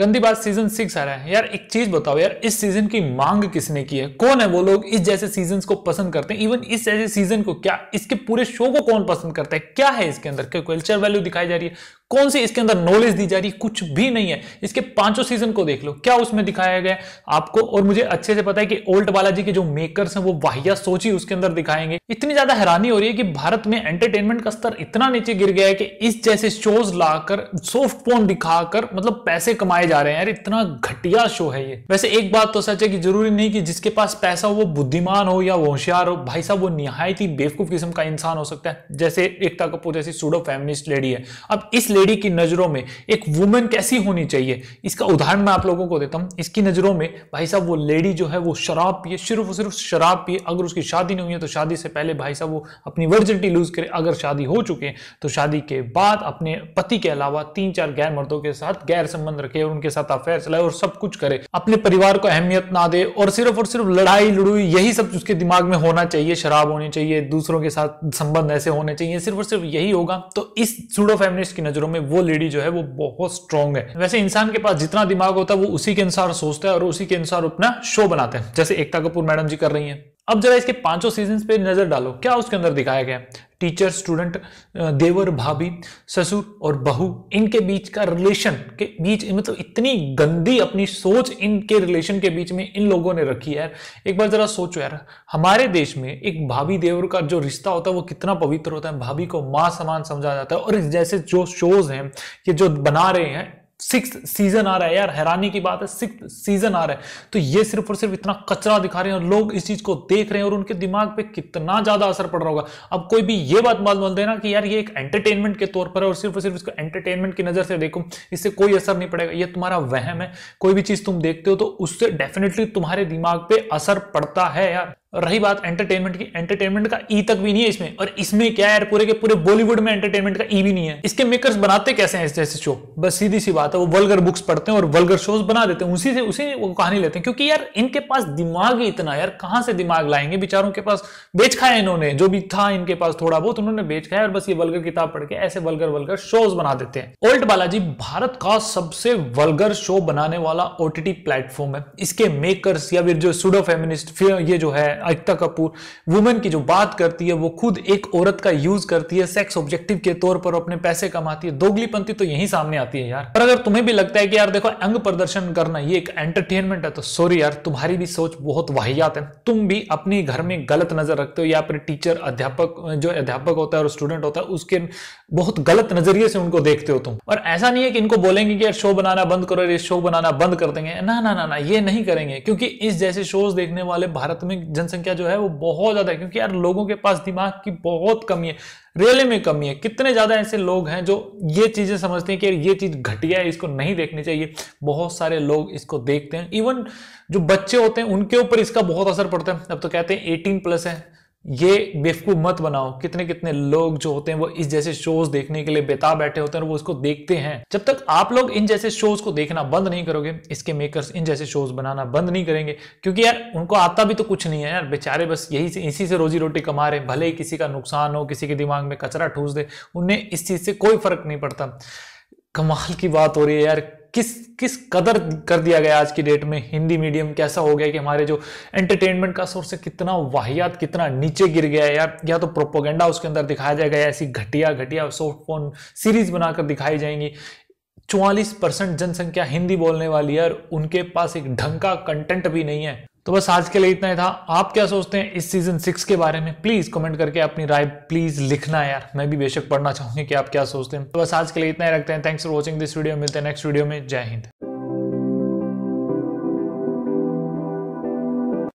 गंदी बात season six आ रहा है यार एक चीज बताओ यार इस सीजन की मांग किसने की है कौन है वो लोग इस जैसे सीजन को पसंद करते हैं इवन इस जैसे सीजन को क्या इसके पूरे शो को कौन पसंद करता है क्या है इसके अंदर क्या कल्चर वैल्यू दिखाई जा रही है कौन सी इसके अंदर नॉलेज दी जा रही कुछ भी नहीं है इसके पांचों सीजन को देख लो क्या उसमें दिखाया गया आपको और मुझे अच्छे से पता है कि ओल्ड बालाजी के जो मेकर्स हैं वो वाहिया सोच ही उसके अंदर दिखाएंगे इतनी ज्यादा हैरानी हो रही है कि भारत में एंटरटेनमेंट का स्तर इतना नीचे गिर गया है कि इस जैसे शोज लाकर सॉफ्ट पोन दिखाकर मतलब पैसे कमाए जा रहे हैं यार इतना घटिया शो है ये वैसे एक बात तो सच है कि जरूरी नहीं कि जिसके पास पैसा हो वो बुद्धिमान हो या होशियार हो भाई साहब वो निहायत ही बेवकूफ किस्म का इंसान हो सकता है जैसे एकता कपूर जैसी सूडो फेमिनिस्ट लेडी है अब इस लेडी की नजरों में एक वुमेन कैसी होनी चाहिए इसका उदाहरण मैं आप लोगों को देता हूं इसकी नजरों में भाई साहब वो लेडी जो है वो शराब पिए सिर्फ सिर्फ शराब पिए अगर उसकी शादी नहीं हुई है तो शादी से पहले भाई साहब वो अपनी वर्जिनिटी लूज करे अगर शादी हो चुके हैं तो शादी के बाद अपने पति के अलावा तीन चार गैर मर्दों के साथ गैर संबंध रखे और उनके साथ अफेयर चलाए और सब कुछ करे अपने परिवार को अहमियत ना दे और सिर्फ और सिर्फ लड़ाई लड़ुई यही सब उसके दिमाग में होना चाहिए शराब होनी चाहिए दूसरों के साथ संबंध ऐसे होने चाहिए सिर्फ और सिर्फ यही होगा तो इस सूडो फेमिनिस्ट की नजरों मायनों में वो लेडी जो है वो बहुत स्ट्रांग है वैसे इंसान के पास जितना दिमाग होता है वो उसी के अनुसार सोचता है और उसी के अनुसार अपना शो बनाते हैं जैसे एकता कपूर मैडम जी कर रही है अब जरा इसके पांचों सीजन पे नजर डालो क्या उसके अंदर दिखाया गया टीचर स्टूडेंट देवर भाभी ससुर और बहू इनके बीच का रिलेशन के बीच मतलब इतनी गंदी अपनी सोच इनके रिलेशन के बीच में इन लोगों ने रखी है एक बार जरा सोचो यार हमारे देश में एक भाभी देवर का जो रिश्ता होता है वो कितना पवित्र होता है भाभी को माँ समान समझा जाता है और जैसे जो शोज हैं ये जो बना रहे हैं सिक्स सीजन आ रहा है यार हैरानी की बात है सिक्स सीजन आ रहा है तो ये सिर्फ और सिर्फ इतना कचरा दिखा रहे हैं और लोग इस चीज को देख रहे हैं और उनके दिमाग पे कितना ज्यादा असर पड़ रहा होगा अब कोई भी ये बात मान बोलते देना कि यार ये एक एंटरटेनमेंट के तौर पर है और सिर्फ और सिर्फ इसको एंटरटेनमेंट की नजर से देखो इससे कोई असर नहीं पड़ेगा ये तुम्हारा वहम है कोई भी चीज तुम देखते हो तो उससे डेफिनेटली तुम्हारे दिमाग पे असर पड़ता है यार और रही बात एंटरटेनमेंट की एंटरटेनमेंट का ई e तक भी नहीं है इसमें और इसमें क्या है पूरे के पूरे बॉलीवुड में एंटरटेनमेंट का ई e भी नहीं है इसके मेकर्स बनाते कैसे हैं ऐसे ऐसे शो बस सीधी सी बात है वो वल्गर बुक्स पढ़ते हैं और वल्गर शोज बना देते हैं उसी से उसी वो कहानी लेते हैं क्योंकि यार इनके पास दिमाग ही इतना यार कहां से दिमाग लाएंगे बेचारों के पास बेच खाया इन्होंने जो भी था इनके पास थोड़ा बहुत उन्होंने बेच खाया और बस ये वल्गर किताब पढ़ के ऐसे वल्गर वल्गर शोज बना देते हैं ओल्ट बालाजी भारत का सबसे वल्गर शो बनाने वाला ओटीटी प्लेटफॉर्म है इसके मेकर्स या फिर जो सुडो फेमिनिस्ट ये जो है एकता कपूर वुमेन की जो बात करती है वो खुद एक औरत का यूज करती है सेक्स ऑब्जेक्टिव के तौर पर अपने पैसे कमाती है दोगलीपंथी तो यही सामने आती है यार पर अगर तुम्हें भी लगता है कि यार देखो अंग प्रदर्शन करना ये एक एंटरटेनमेंट है तो सॉरी यार तुम्हारी भी सोच बहुत वाहियात है तुम भी अपने घर में गलत नजर रखते हो या अपने टीचर अध्यापक जो अध्यापक होता है और स्टूडेंट होता है उसके बहुत गलत नजरिए से उनको देखते हो तुम और ऐसा नहीं है कि इनको बोलेंगे कि यार शो बनाना बंद करो ये शो बनाना बंद कर देंगे ना ना ना ना ये नहीं करेंगे क्योंकि इस जैसे शोज देखने वाले भारत में जन जनसंख्या जो है वो बहुत ज्यादा है क्योंकि यार लोगों के पास दिमाग की बहुत कमी है रेले में कमी है कितने ज्यादा ऐसे लोग हैं जो ये चीजें समझते हैं कि ये चीज घटिया है इसको नहीं देखनी चाहिए बहुत सारे लोग इसको देखते हैं इवन जो बच्चे होते हैं उनके ऊपर इसका बहुत असर पड़ता है अब तो कहते हैं एटीन प्लस है ये बेवकूफ़ मत बनाओ कितने कितने लोग जो होते हैं वो इस जैसे शोज देखने के लिए बेताब बैठे होते हैं और वो इसको देखते हैं जब तक आप लोग इन जैसे शोज को देखना बंद नहीं करोगे इसके मेकर्स इन जैसे शोज बनाना बंद नहीं करेंगे क्योंकि यार उनको आता भी तो कुछ नहीं है यार बेचारे बस यही से इसी से रोजी रोटी कमा रहे भले किसी का नुकसान हो किसी के दिमाग में कचरा ठूस दे उन्हें इस चीज़ से कोई फर्क नहीं पड़ता कमाल की बात हो रही है यार किस किस कदर कर दिया गया आज की डेट में हिंदी मीडियम कैसा हो गया कि हमारे जो एंटरटेनमेंट का सोर्स है कितना वाहियात कितना नीचे गिर गया है यार या तो प्रोपोगेंडा उसके अंदर दिखाया जाएगा ऐसी घटिया घटिया सॉफ्टफोन फोन सीरीज बनाकर दिखाई जाएंगी चौवालीस परसेंट जनसंख्या हिंदी बोलने वाली है और उनके पास एक ढंग का कंटेंट भी नहीं है तो बस आज के लिए इतना ही था आप क्या सोचते हैं इस सीजन सिक्स के बारे में प्लीज कमेंट करके अपनी राय प्लीज लिखना यार मैं भी बेशक पढ़ना चाहूंगी कि आप क्या सोचते हैं तो बस आज के लिए इतना ही रखते हैं thanks for watching this video मिलते हैं नेक्स्ट वीडियो में जय हिंद